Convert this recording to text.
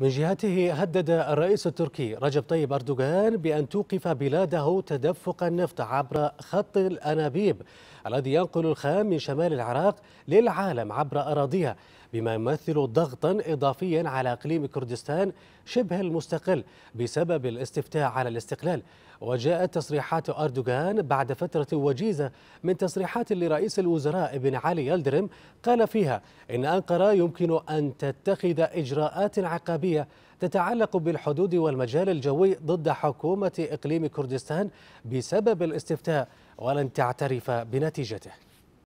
من جهته هدد الرئيس التركي رجب طيب أردوغان بأن توقف بلاده تدفق النفط عبر خط الأنابيب الذي ينقل الخام من شمال العراق للعالم عبر أراضيها بما يمثل ضغطا إضافيا على إقليم كردستان شبه المستقل بسبب الاستفتاء على الاستقلال وجاءت تصريحات أردوغان بعد فترة وجيزة من تصريحات لرئيس الوزراء ابن علي يلدرم قال فيها إن أنقرة يمكن أن تتخذ إجراءات عقابية العربية تتعلق بالحدود والمجال الجوي ضد حكومة إقليم كردستان بسبب الاستفتاء ولن تعترف بنتيجته